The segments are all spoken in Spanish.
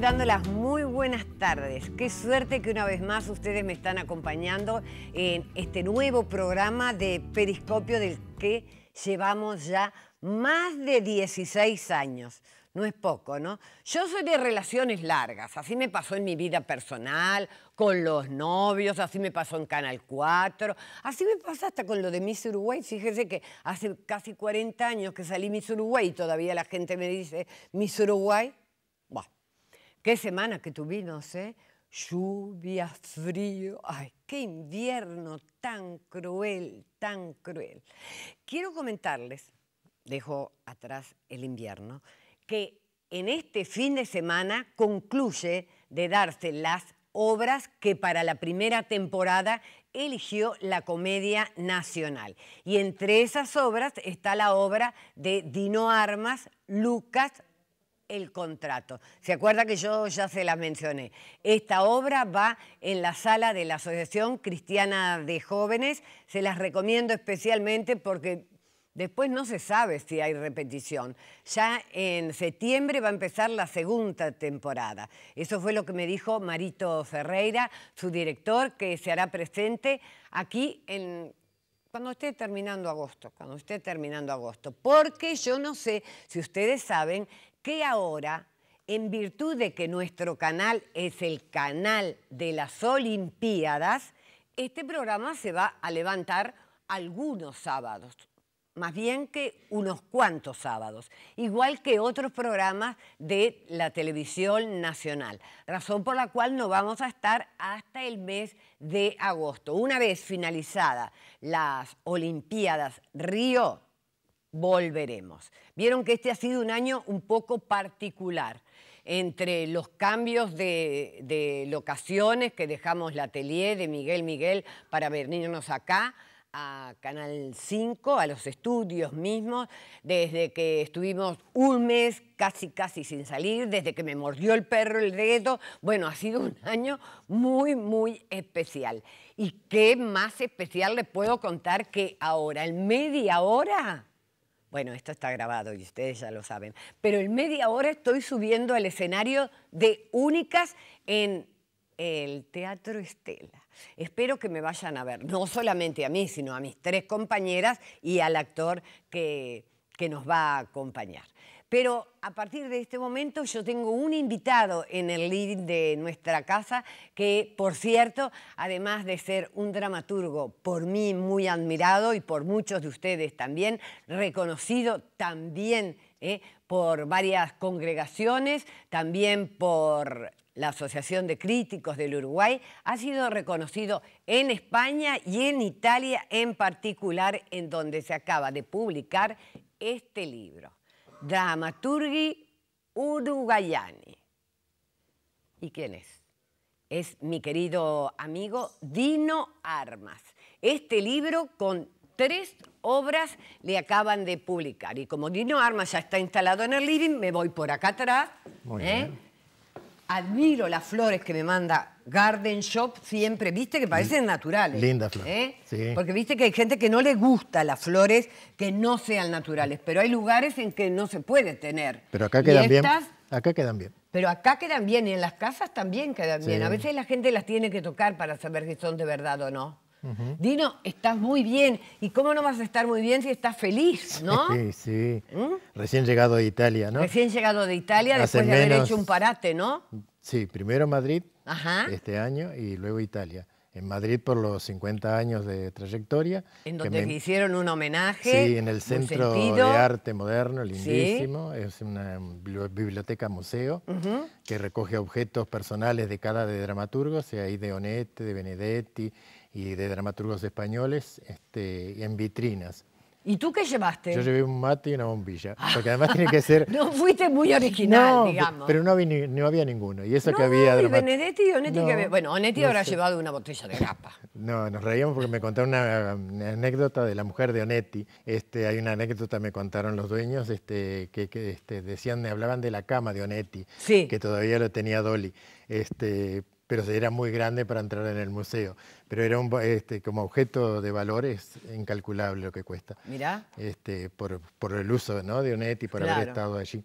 las muy buenas tardes. Qué suerte que una vez más ustedes me están acompañando en este nuevo programa de Periscopio del que llevamos ya más de 16 años. No es poco, ¿no? Yo soy de relaciones largas, así me pasó en mi vida personal, con los novios, así me pasó en Canal 4, así me pasa hasta con lo de Miss Uruguay. Fíjese que hace casi 40 años que salí Miss Uruguay y todavía la gente me dice Miss Uruguay Qué semana que tuvimos, ¿eh? Lluvia, frío, ay, qué invierno tan cruel, tan cruel. Quiero comentarles, dejo atrás el invierno, que en este fin de semana concluye de darse las obras que para la primera temporada eligió la Comedia Nacional. Y entre esas obras está la obra de Dino Armas, Lucas el contrato. ¿Se acuerda que yo ya se las mencioné? Esta obra va en la sala de la Asociación Cristiana de Jóvenes. Se las recomiendo especialmente porque Después no se sabe si hay repetición. Ya en septiembre va a empezar la segunda temporada. Eso fue lo que me dijo Marito Ferreira, su director, que se hará presente aquí en cuando esté terminando agosto, cuando esté terminando agosto. Porque yo no sé si ustedes saben que ahora, en virtud de que nuestro canal es el canal de las Olimpiadas, este programa se va a levantar algunos sábados, más bien que unos cuantos sábados, igual que otros programas de la televisión nacional, razón por la cual no vamos a estar hasta el mes de agosto. Una vez finalizadas las Olimpiadas Río volveremos. Vieron que este ha sido un año un poco particular entre los cambios de, de locaciones que dejamos la atelier de Miguel Miguel para venirnos acá, a Canal 5, a los estudios mismos, desde que estuvimos un mes casi, casi sin salir, desde que me mordió el perro el dedo. Bueno, ha sido un año muy, muy especial. ¿Y qué más especial les puedo contar que ahora, en media hora, bueno, esto está grabado y ustedes ya lo saben. Pero en media hora estoy subiendo al escenario de Únicas en el Teatro Estela. Espero que me vayan a ver, no solamente a mí, sino a mis tres compañeras y al actor que, que nos va a acompañar. Pero a partir de este momento yo tengo un invitado en el living de nuestra casa que, por cierto, además de ser un dramaturgo por mí muy admirado y por muchos de ustedes también, reconocido también ¿eh? por varias congregaciones, también por la Asociación de Críticos del Uruguay, ha sido reconocido en España y en Italia en particular, en donde se acaba de publicar este libro dramaturgi uruguayani. ¿Y quién es? Es mi querido amigo Dino Armas. Este libro con tres obras le acaban de publicar. Y como Dino Armas ya está instalado en el living, me voy por acá atrás. ¿eh? Admiro las flores que me manda Garden Shop siempre, viste que parecen naturales. Lindas flores. ¿eh? Porque viste que hay gente que no le gusta las flores que no sean naturales, pero hay lugares en que no se puede tener. Pero acá quedan bien. Acá quedan bien. Pero acá quedan bien y en las casas también quedan bien. A veces la gente las tiene que tocar para saber si son de verdad o no. Dino, estás muy bien. ¿Y cómo no vas a estar muy bien si estás feliz, no? Sí, sí. ¿Mm? Recién llegado de Italia, ¿no? Recién llegado de Italia después de haber hecho un parate, ¿no? Sí, primero Madrid este año y luego Italia. En Madrid por los 50 años de trayectoria. En donde me... hicieron un homenaje. Sí, en el Centro de Arte Moderno, lindísimo. Es una biblioteca museo que recoge objetos personales de cada de dramaturgos, sea de Onete, de Benedetti y de dramaturgos españoles, este, en vitrinas. ¿Y tú qué llevaste? Yo llevé un mate y una bombilla, ah. porque además tiene que ser... no fuiste muy original, digamos. pero no, había, no ninguno, y eso que había... No, Benedetti y Onetti Bueno, Onetti habrá llevado una botella de grapa. No, nos reíamos porque me contaron una, anécdota de la mujer de Onetti. Este, hay una anécdota, me contaron los dueños, este, que, este, decían, hablaban de la cama de Onetti, que todavía lo tenía Dolly. Este, pero era muy grande para entrar en el museo. Pero era este, como objeto de valores incalculable lo que cuesta. Mirá. Este, por, el uso ¿no? de UNET y por haber estado allí.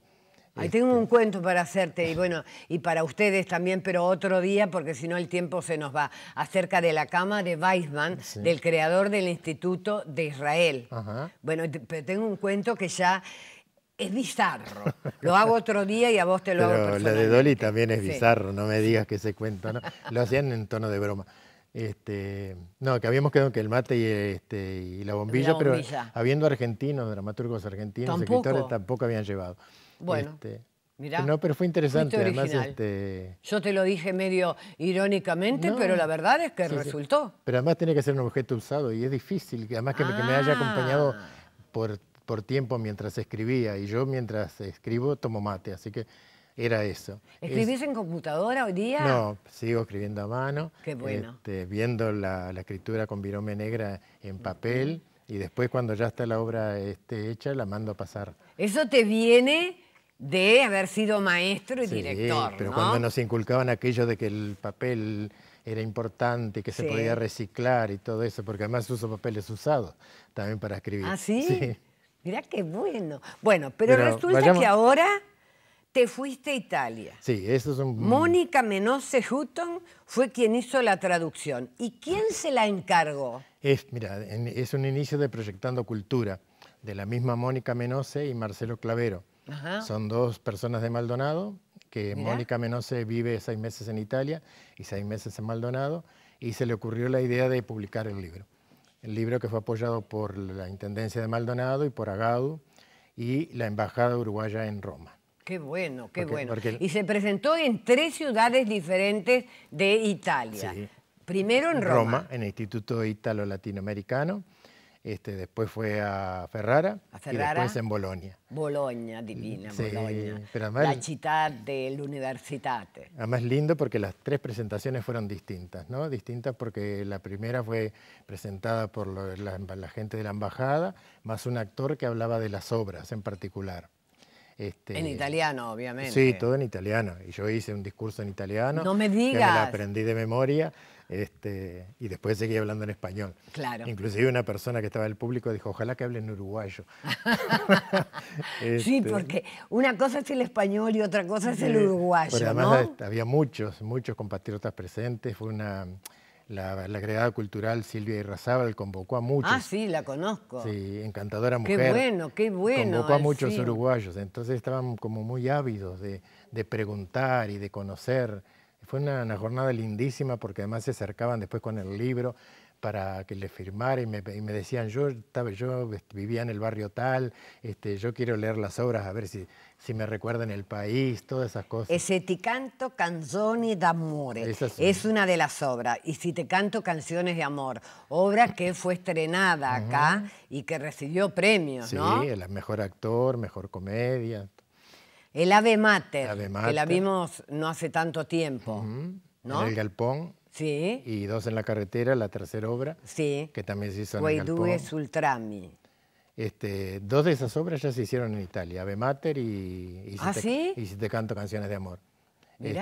Ahí tengo un este. cuento para hacerte y bueno, y para ustedes también, pero otro día porque si no el tiempo se nos va. Acerca de la cama de Weizmann, del creador del Instituto de Israel. Bueno, pero tengo un cuento que ya es bizarro. Lo hago otro día y a vos te lo hago Lo de Dolly también es bizarro, no me digas que se cuenta, ¿no? Lo hacían en tono de broma. Este, no, que habíamos quedado que el mate y, este, y la, bombilla, pero habiendo argentinos, dramaturgos argentinos, escritores, tampoco habían llevado. Bueno. Este, mirá, no, pero fue interesante. Además, este... Yo te lo dije medio irónicamente, pero la verdad es que resultó. Pero además tiene que ser un objeto usado y es difícil. Además que, que me haya ah. acompañado por por tiempo mientras escribía y yo mientras escribo tomo mate, así que era eso. ¿Escribís en computadora hoy día? No, sigo escribiendo a mano. Este, viendo la, escritura con virome negra en papel y después cuando ya está la obra este, hecha la mando a pasar. Eso te viene de haber sido maestro y sí, director. Pero cuando nos inculcaban aquello de que el papel era importante, que se podía reciclar y todo eso, porque además uso papeles usados también para escribir. ¿Ah, sí. Mirá qué bueno. Bueno, pero, resulta que ahora te fuiste a Italia. Sí, eso es un... Mónica Menose Hutton fue quien hizo la traducción. ¿Y quién se la encargó? Es, mira, es un inicio de Proyectando Cultura, de la misma Mónica Menose y Marcelo Clavero. Son dos personas de Maldonado, que Mónica Menose vive seis meses en Italia y seis meses en Maldonado, y se le ocurrió la idea de publicar el libro el libro que fue apoyado por la Intendencia de Maldonado y por Agado y la Embajada Uruguaya en Roma. Qué bueno, qué bueno. Y se presentó en tres ciudades diferentes de Italia. Primero en Roma. Roma, en el Instituto Italo-Latinoamericano, este, después fue a Ferrara, y después en Bolonia. Bolonia, divina, Bolonia. la ciudad de la Además lindo porque las tres presentaciones fueron distintas, ¿no? Distintas porque la primera fue presentada por la gente de la embajada, más un actor que hablaba de las obras en particular. Este, en italiano, obviamente. Sí, todo en italiano. Y yo hice un discurso en italiano. No me digas. lo aprendí de memoria. Este, y después seguí hablando en español. Claro. Inclusive una persona que estaba en el público dijo, ojalá que hable en uruguayo. sí, este, porque una cosa es el español y otra cosa es el eh, uruguayo. Pero además había muchos, muchos compatriotas presentes. Fue una la, la agregada cultural Silvia Irrazábal convocó a muchos. Ah, sí, la conozco. Sí, encantadora mujer. Qué bueno, qué bueno. Convocó a muchos uruguayos, entonces estaban como muy ávidos de, preguntar y de conocer. Fue una, jornada lindísima porque además se acercaban después con el libro para que le firmara y me, decían, yo, yo este, vivía en el barrio tal, este, yo quiero leer las obras, a ver si, si me recuerdan el país, todas esas cosas. Ese ti canto canzoni d'amore es, una de las obras, y si te canto canciones de amor, obra que fue estrenada acá y que recibió premios, ¿no? Sí, el mejor actor, mejor comedia. El Ave Mater, que la vimos no hace tanto tiempo, ¿no? En el galpón. Y dos en la carretera, la tercera obra. Sí. Que también se hizo en Galpón. Sultrami. Este, dos de esas obras ya se hicieron en Italia, Ave Mater y, y, si, ah, te, canto canciones de amor. Este,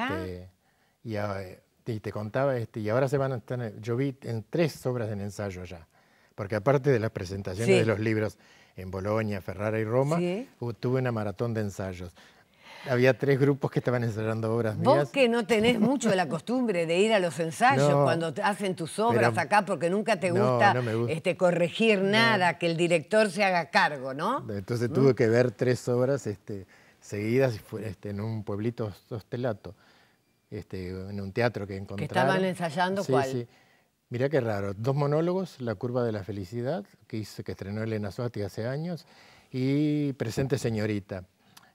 ah, y, te contaba, este, y ahora se van a estar, yo vi en tres obras en ensayo allá, porque aparte de las presentaciones de los libros en Bolonia, Ferrara y Roma, tuve una maratón de ensayos había tres grupos que estaban ensayando obras mías. Vos que no tenés mucho la costumbre de ir a los ensayos cuando hacen tus obras acá porque nunca te gusta, Este, corregir nada, que el director se haga cargo, ¿no? Entonces ¿Mm? tuve que ver tres obras este, seguidas este, en un pueblito hostelato, este, en un teatro que encontré ¿Que estaban ensayando cuál? Sí. Mirá qué raro, dos monólogos, La curva de la felicidad, que, hizo, que estrenó Elena Suárez hace años, y Presente señorita,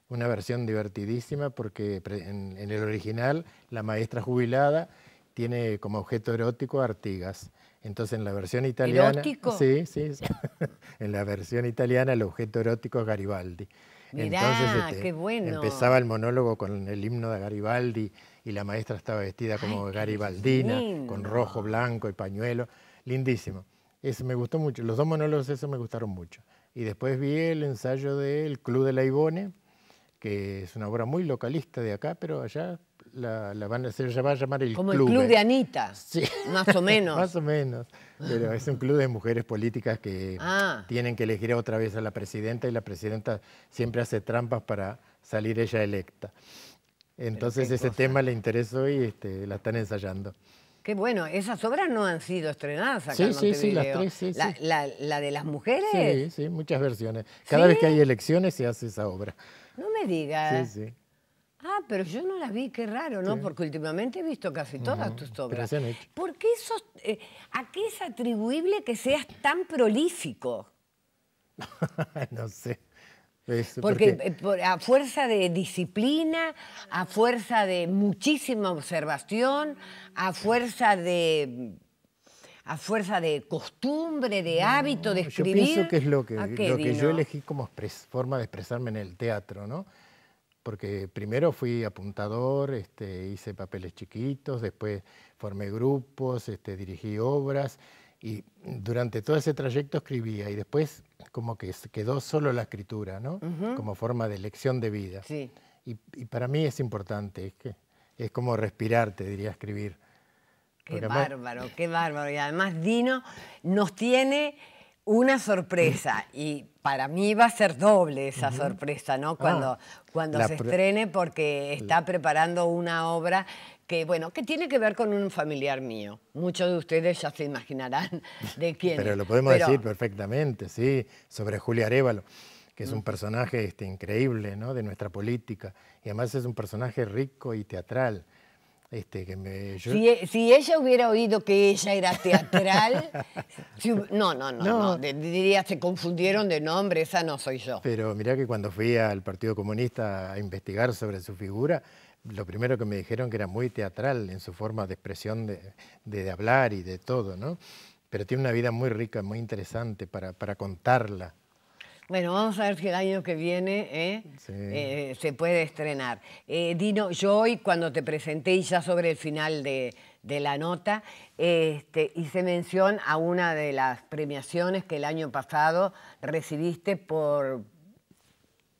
una versión divertidísima porque en, el original la maestra jubilada tiene como objeto erótico Artigas. Entonces en la versión italiana... ¿Erótico? Sí, sí. en la versión italiana el objeto erótico es Garibaldi. Entonces, este, qué bueno. Empezaba el monólogo con el himno de Garibaldi y la maestra estaba vestida como garibaldina, con rojo, blanco y pañuelo. Lindísimo. Eso me gustó mucho. Los dos monólogos eso me gustaron mucho. Y después vi el ensayo del Club de la Ibone, que es una obra muy localista de acá, pero allá la, la van a, se va a llamar el club. Como el club de Anita, más o menos. más o menos, pero es un club de mujeres políticas que ah. tienen que elegir otra vez a la presidenta y la presidenta siempre hace trampas para salir ella electa. Entonces ese tema le interesó y este, la están ensayando. Qué bueno, esas obras no han sido estrenadas acá sí, Sí, sí, las tres, sí, la, de las mujeres? Sí, sí, muchas versiones. Cada vez que hay elecciones se hace esa obra. No me digas. Sí, sí. Ah, pero yo no las vi, qué raro, ¿no? Porque últimamente he visto casi todas tus obras. ¿Por eh, ¿A qué es atribuible que seas tan prolífico? no sé. porque, eh, a fuerza de disciplina, a fuerza de muchísima observación, a fuerza de a fuerza de costumbre, de hábito, de escribir. Yo pienso que es lo que, lo que yo elegí como forma de expresarme en el teatro, ¿no? Porque primero fui apuntador, este, hice papeles chiquitos, después formé grupos, este, dirigí obras y durante todo ese trayecto escribía y después como que quedó solo la escritura, ¿no? Como forma de elección de vida. Sí. Y, y para mí es importante, es, que, es como respirar, te diría, escribir. Qué bárbaro, qué bárbaro. Y además Dino nos tiene una sorpresa y para mí va a ser doble esa sorpresa, ¿no? Cuando, ah, cuando se estrene porque está preparando una obra que, bueno, que tiene que ver con un familiar mío. Muchos de ustedes ya se imaginarán de quién. Pero lo podemos decir perfectamente, sí, sobre Julia Arevalo, que es un mm. personaje este, increíble, ¿no? De nuestra política y además es un personaje rico y teatral. Este, e, si, ella hubiera oído que ella era teatral, no, no, no, diría, se confundieron de nombre, esa no soy yo. Pero mirá que cuando fui al Partido Comunista a investigar sobre su figura, lo primero que me dijeron que era muy teatral en su forma de expresión de, hablar y de todo, ¿no? Pero tiene una vida muy rica, muy interesante para, para contarla. Bueno, vamos a ver si el año que viene ¿eh? Eh, se puede estrenar. Eh, Dino, yo hoy cuando te presenté y ya sobre el final de, la nota, este, hice mención a una de las premiaciones que el año pasado recibiste por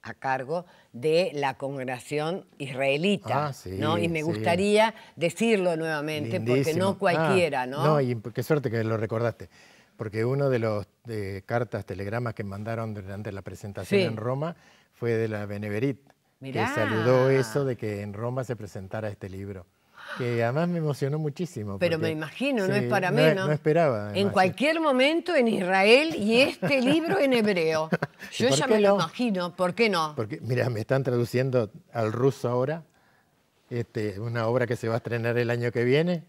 a cargo de la congregación israelita, ah, Y me gustaría decirlo nuevamente porque no ah, cualquiera, ¿no? No, y qué suerte que lo recordaste porque uno de los cartas, telegramas que mandaron durante la presentación en Roma fue de la Beneverit, que saludó eso de que en Roma se presentara este libro. Que además me emocionó muchísimo. Pero me imagino, no es para menos. No, no esperaba. En cualquier momento en Israel y este libro en hebreo. Yo ya me lo imagino, ¿por qué no? Porque, mira, me están traduciendo al ruso ahora, este, una obra que se va a estrenar el año que viene,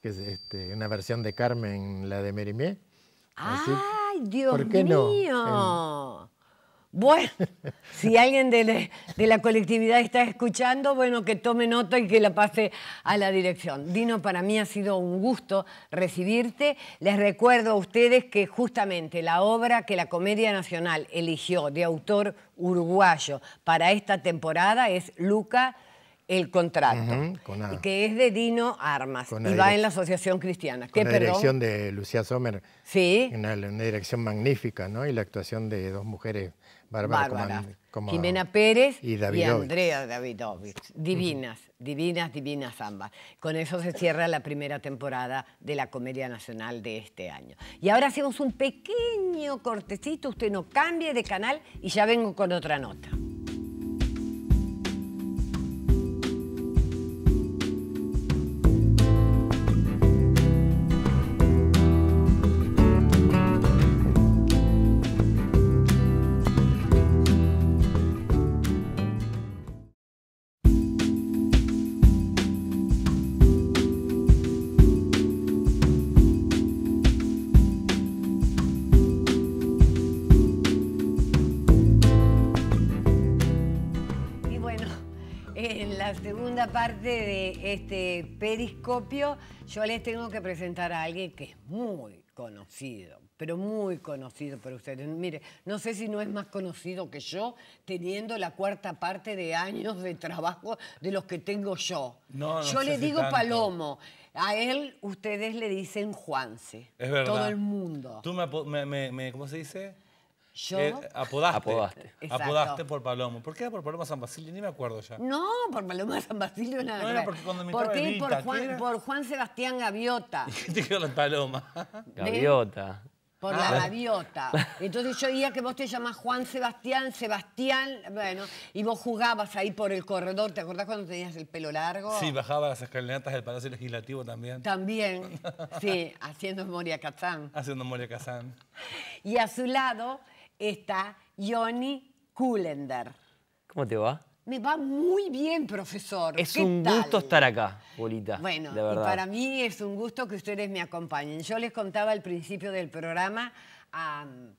que es este, una versión de Carmen, la de Merimé. ¡Ay, Dios mío! Bueno, si alguien de la, de la, colectividad está escuchando, bueno, que tome nota y que la pase a la dirección. Dino, para mí ha sido un gusto recibirte. Les recuerdo a ustedes que justamente la obra que la Comedia Nacional eligió de autor uruguayo para esta temporada es Luca el contrato, que es de Dino Armas y va en la Asociación Cristiana. Con la dirección de Lucía Sommer. Sí. Una, dirección magnífica, ¿no? Y la actuación de dos mujeres bárbaras. Como, Jimena Pérez y, Andrea Davidovich. Divinas, divinas, divinas ambas. Con eso se cierra la primera temporada de la Comedia Nacional de este año. Y ahora hacemos un pequeño cortecito, usted no cambie de canal y ya vengo con otra nota. en la segunda parte de este periscopio yo les tengo que presentar a alguien que es muy conocido, pero muy conocido por ustedes. Mire, no sé si no es más conocido que yo, teniendo la cuarta parte de años de trabajo de los que tengo yo. yo le digo Palomo, a él ustedes le dicen Juanse. Es verdad. Todo el mundo. Tú ¿cómo se dice? Yo... Eh, apodaste. Apodaste. por Palomo. ¿Por qué era por Paloma San Basilio? Ni me acuerdo ya. No, por Paloma San Basilio nada. No era porque cuando me ¿Por por, Juan, ¿qué por Juan Sebastián Gaviota. qué te la Paloma? Gaviota. Por ah. la gaviota. Entonces yo oía que vos te llamás Juan Sebastián, Sebastián, bueno, y vos jugabas ahí por el corredor, ¿te acordás cuando tenías el pelo largo? Sí, bajaba las escalinatas del Palacio Legislativo también. También, sí, haciendo Moria Kazán. Haciendo Moria Kazán. Y a su lado está Johnny Kullender. ¿Cómo te va? Me va muy bien, profesor. Es un gusto estar acá, bolita. Bueno, Y para mí es un gusto que ustedes me acompañen. Yo les contaba al principio del programa a mm,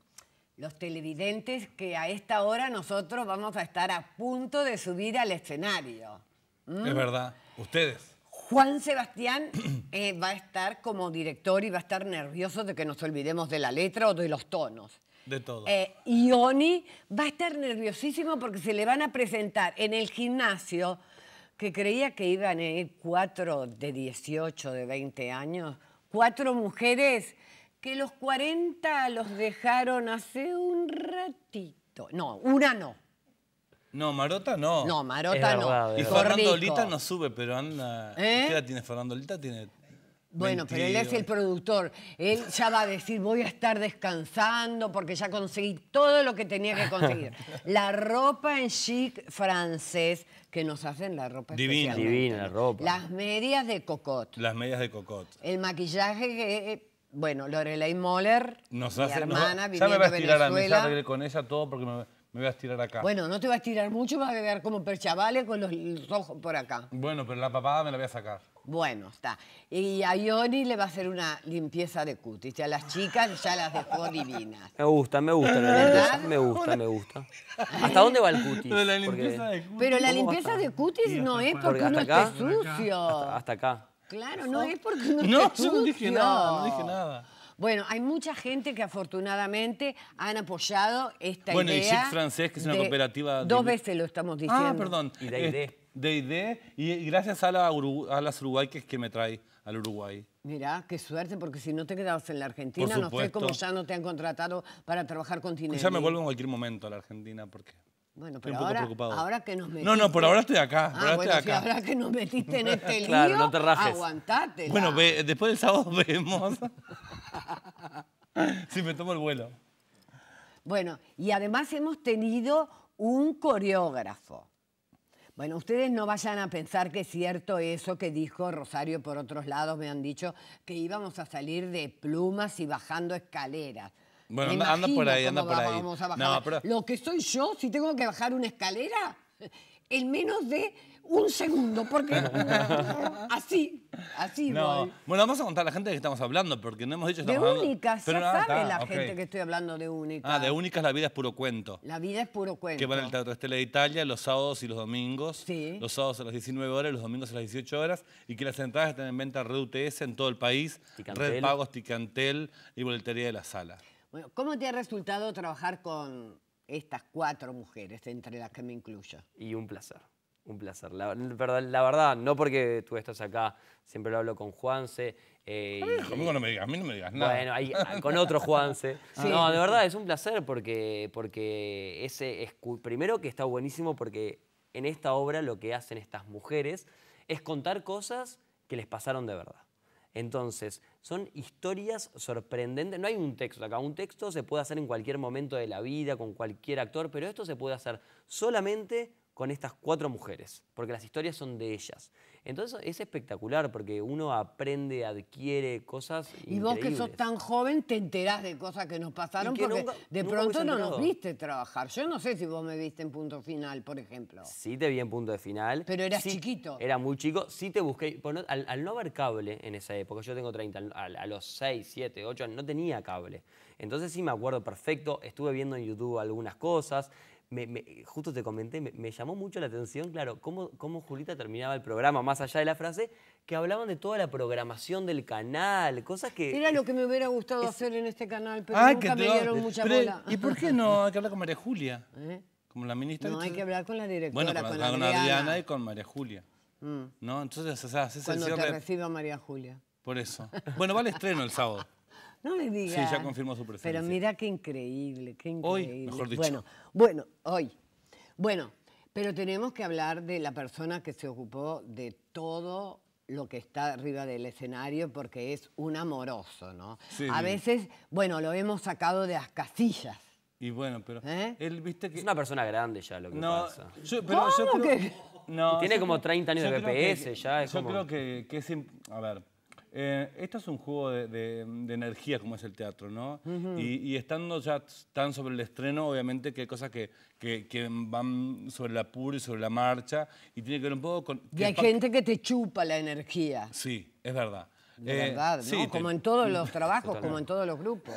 los televidentes que a esta hora nosotros vamos a estar a punto de subir al escenario. ¿Mm? Es verdad, ustedes. Juan Sebastián eh, va a estar como director y va a estar nervioso de que nos olvidemos de la letra o de los tonos. De todo. Eh, y Oni va a estar nerviosísimo porque se le van a presentar en el gimnasio, que creía que iban a cuatro de 18, de 20 años, cuatro mujeres que los 40 los dejaron hace un ratito. No, una no. No, Marota no. No, Marota no. Y Fernando Lita no sube, pero anda. ¿Eh? ¿Qué edad tiene Fernando Lita? Tiene bueno, pero él es el productor. Él ya va a decir, voy a estar descansando porque ya conseguí todo lo que tenía que conseguir. la ropa en chic francés que nos hacen la ropa Divina. Divina la ropa. Las medias de cocot. Las medias de cocot. El maquillaje que... Eh, bueno, Lorelei Moller, mi hermana, ya me a estirar a mí, con ella todo porque me, voy a estirar acá. Bueno, no te vas a estirar mucho, vas a quedar como perchavales con los ojos por acá. Bueno, pero la papada me la voy a sacar. Bueno, está. Y a Ioni le va a hacer una limpieza de cutis. ya a las chicas ya las dejó divinas. Me gusta, me gusta la limpieza. Me gusta, me gusta. ¿Hasta dónde va el cutis? Pero la limpieza, de cutis. no es porque, uno esté sucio. Hasta, acá. Claro, no es porque uno no, esté sucio. No, yo no dije nada, no dije nada. Bueno, hay mucha gente que afortunadamente han apoyado esta idea. Bueno, y Chic Francés, que es una cooperativa... Dos veces lo estamos ah, diciendo. Ah, perdón. Y de de ide y gracias a, las Uruguay que, me trae al Uruguay. Mirá, qué suerte, porque si no te quedabas en la Argentina, no sé cómo ya no te han contratado para trabajar con Tinelli. Ya me vuelvo en cualquier momento a la Argentina, porque... Bueno, pero ahora, que nos metiste... No, no, por ahora estoy acá. Ah, ahora, ahora que nos metiste en este lío, claro, no te aguantate. Bueno, después del sábado vemos si me tomo el vuelo. Bueno, y además hemos tenido un coreógrafo bueno, ustedes no vayan a pensar que es cierto eso que dijo Rosario por otros lados, me han dicho que íbamos a salir de plumas y bajando escaleras. Bueno, anda, por ahí, anda por ahí. No, pero... Lo que soy yo, si tengo que bajar una escalera, en menos de un segundo, porque así, así no. Bueno, vamos a contar a la gente de que estamos hablando, porque no hemos dicho... De únicas, ya sabe la gente que estoy hablando de únicas. Ah, de únicas la vida es puro cuento. La vida es puro cuento. Que van al Teatro Estela de Italia los sábados y los domingos. Sí. Los sábados a las 19 horas, los domingos a las 18 horas, y que las entradas están en venta Red UTS en todo el país, Red Pagos, Ticantel y Boletería de la Sala. Bueno, ¿cómo te ha resultado trabajar con estas cuatro mujeres, entre las que me incluyo. Y un placer, un placer. La, verdad, no porque tú estás acá, siempre lo hablo con Juanse. Eh, a, conmigo no me digas, a mí no me digas Bueno, ah, con otro Juanse. No, de verdad, es un placer porque, porque ese es, primero que está buenísimo porque en esta obra lo que hacen estas mujeres es contar cosas que les pasaron de verdad. Entonces, son historias sorprendentes. No hay un texto acá. Un texto se puede hacer en cualquier momento de la vida, con cualquier actor, pero esto se puede hacer solamente con estas cuatro mujeres, porque las historias son de ellas. Entonces es espectacular porque uno aprende, adquiere cosas. Y vos que sos tan joven te enterás de cosas que nos pasaron porque de pronto no nos viste trabajar. Yo no sé si vos me viste en punto final, por ejemplo. Sí te vi en punto de final. Pero eras chiquito. Era muy chico. Sí te busqué. Pues al, no haber cable en esa época, yo tengo 30, a los 6, 7, 8, no tenía cable. Entonces sí me acuerdo perfecto. Estuve viendo en YouTube algunas cosas justo te comenté, me, llamó mucho la atención, claro, cómo, cómo, Julita terminaba el programa, más allá de la frase, que hablaban de toda la programación del canal, cosas que... Era lo que me hubiera gustado hacer en este canal, pero nunca me dieron mucha bola. ¿Y por qué no hay que hablar con María Julia? ¿Eh? Como la ministra... No, hay que hablar con la directora, bueno, con, con Adriana. y con María Julia. Mm. ¿No? Entonces, o sea, Cuando te reciba María Julia. Por eso. Bueno, va al estreno el sábado. No me digas. Sí, ya confirmó su presencia. Pero mira qué increíble, qué increíble. Bueno, bueno, hoy. Bueno, pero tenemos que hablar de la persona que se ocupó de todo lo que está arriba del escenario porque es un amoroso, ¿no? A veces, bueno, lo hemos sacado de las casillas. Y bueno, pero ¿Eh? él viste Es una persona grande ya lo que pasa. no, tiene como 30 años de BPS ya. Es yo creo que, que es... A ver, eh, esto es un juego de, energía como es el teatro, ¿no? y, estando ya tan sobre el estreno, obviamente que hay cosas que, van sobre la pura y sobre la marcha y tiene que ver un poco con... Y hay gente que te chupa la energía. Sí, es verdad. De eh, verdad, ¿no? como en todos los trabajos, como en todos los grupos.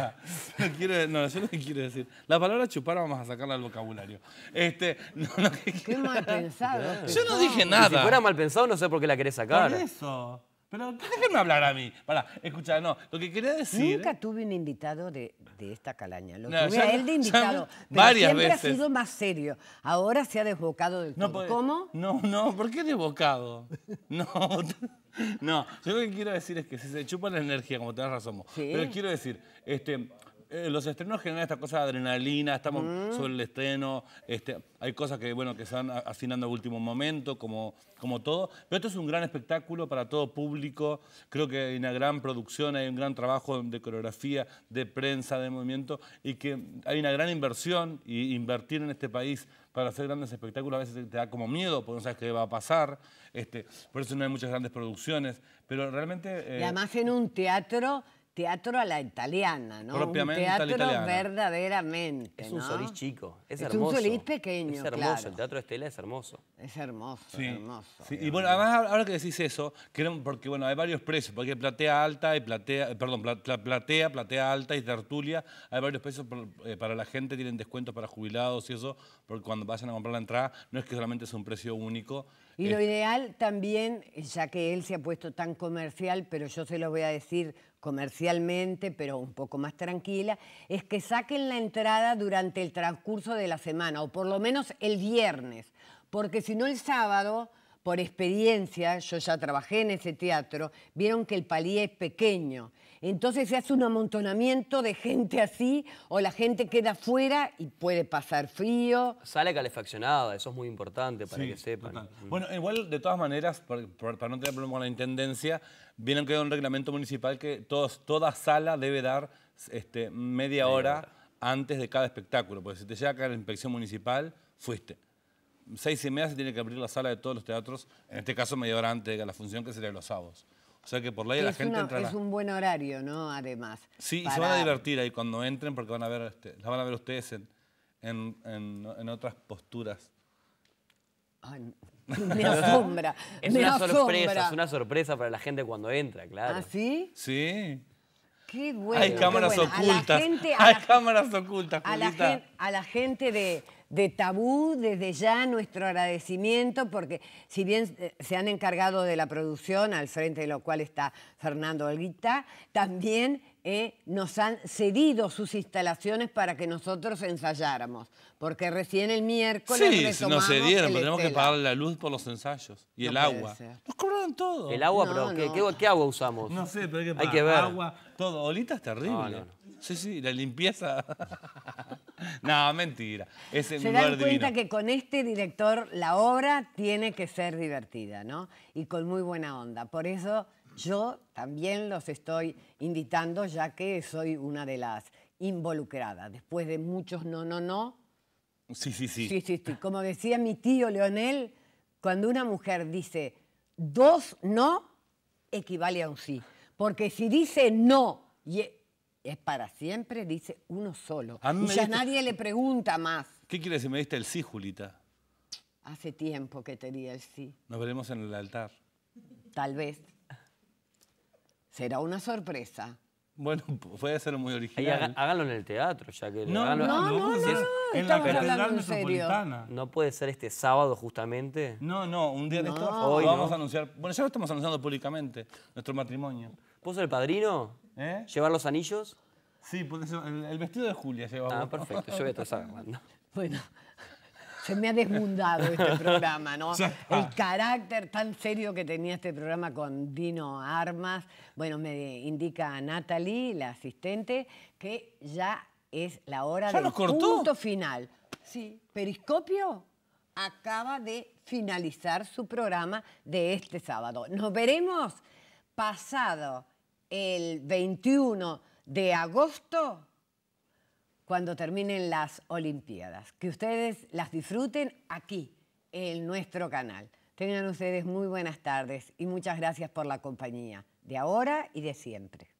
no, quiero, no, yo no quiero decir. La palabra chupar vamos a sacarla al vocabulario. Este, Qué mal pensado. Yo no dije nada. Si fuera mal pensado, no sé por qué la querés sacar. Por eso. Pero déjenme hablar a mí. Para, escuchar, no, lo que quería decir... Nunca eh. tuve un invitado de, esta calaña. Lo tuve a él de invitado, siempre ha sido más serio. Ahora se ha desbocado del todo. ¿Cómo? No, no, ¿por qué desbocado? No, no, yo lo que quiero decir es que si se chupa la energía, como tenés razón, pero quiero decir, este, eh, los estrenos generan esta cosa de adrenalina, estamos mm. sobre el estreno, este, hay cosas que, bueno, que se van afinando a último momento, como, como todo, pero esto es un gran espectáculo para todo público, creo que hay una gran producción, hay un gran trabajo de coreografía, de prensa, de movimiento, y que hay una gran inversión, y invertir en este país para hacer grandes espectáculos a veces te da como miedo, porque no sabes qué va a pasar, este, por eso no hay muchas grandes producciones, pero realmente... Eh, y además en un teatro teatro a la italiana, ¿no? Propiamente un teatro verdaderamente. Es un solís chico, es, hermoso. Es un solís pequeño. Es hermoso, el teatro de Estela es hermoso. Es hermoso, sí, hermoso. Y bueno, además, ahora que decís eso, porque bueno, hay varios precios, porque platea alta, y platea, eh, perdón, platea, platea alta y tertulia, hay varios precios eh, para la gente, tienen descuentos para jubilados y eso, porque cuando vayan a comprar la entrada, no es que solamente es un precio único. Y lo ideal también, ya que él se ha puesto tan comercial, pero yo se lo voy a decir comercialmente, pero un poco más tranquila, es que saquen la entrada durante el transcurso de la semana, o por lo menos el viernes, porque si no el sábado, por experiencia, yo ya trabajé en ese teatro, vieron que el palí es pequeño. Entonces se hace un amontonamiento de gente así o la gente queda afuera y puede pasar frío. Sale calefaccionada, eso es muy importante para que sepan. Bueno, igual de todas maneras, para, no tener problemas con la intendencia, Viene que un reglamento municipal que todos, toda sala debe dar este, media, hora, antes de cada espectáculo, porque si te llega acá la inspección municipal, fuiste. Seis y media se tiene que abrir la sala de todos los teatros, en este caso media hora antes de la función que sería los sábados. O sea que por ley la gente Es un buen horario, ¿no? Además. Sí, y se van a divertir ahí cuando entren porque van a ver, este, van a ver ustedes en, otras posturas. Ay, me es una sorpresa, es una sorpresa para la gente cuando entra, claro. ¿Ah, sí? Sí. Qué bueno. Hay cámaras ocultas. Hay cámaras ocultas, a la, gente de, de Tabú, desde ya nuestro agradecimiento, porque si bien eh, se han encargado de la producción, al frente de lo cual está Fernando Olguita, también eh, nos han cedido sus instalaciones para que nosotros ensayáramos, porque recién el miércoles sí, nos cedieron, pero tenemos que pagar la luz por los ensayos y el agua. Nos cobraron todo. El agua, pero ¿qué, agua usamos? No sé, pero hay que, ver. Agua, todo. Olita es terrible. Sí, sí, la limpieza. no, mentira. Es Se dan cuenta que con este director la obra tiene que ser divertida, ¿no? Y con muy buena onda. Por eso yo también los estoy invitando ya que soy una de las involucradas. Después de muchos no, no, no. Sí, sí, sí. Sí, sí, sí. Como decía mi tío Leonel, cuando una mujer dice dos no, equivale a un sí. Porque si dice no y e, es para siempre, dice uno solo. Y ya nadie le pregunta más. ¿Qué quiere decir? Me diste el sí, Julita. Hace tiempo que te di el sí. Nos veremos en el altar. Tal vez. Será una sorpresa. Bueno, puede ser muy original. Ahí, háganlo en el teatro, ya que... No, no, no, pues, En la Catedral Metropolitana. ¿No puede ser este sábado justamente? No, no, un día de esto Hoy vamos a anunciar... Bueno, ya lo estamos anunciando públicamente, nuestro matrimonio. ¿Puedo ser el padrino? ¿Eh? ¿Llevar los anillos? Sí, el, el vestido de Julia lleva. Ah, perfecto, yo voy a estar Bueno, se me ha desmundado este programa, ¿no? El carácter tan serio que tenía este programa con Dino Armas. Bueno, me indica Natalie, la asistente, que ya es la hora del punto final. Sí, Periscopio acaba de finalizar su programa de este sábado. Nos veremos pasado el 21 de agosto cuando terminen las Olimpiadas. Que ustedes las disfruten aquí, en nuestro canal. Tengan ustedes muy buenas tardes y muchas gracias por la compañía, de ahora y de siempre.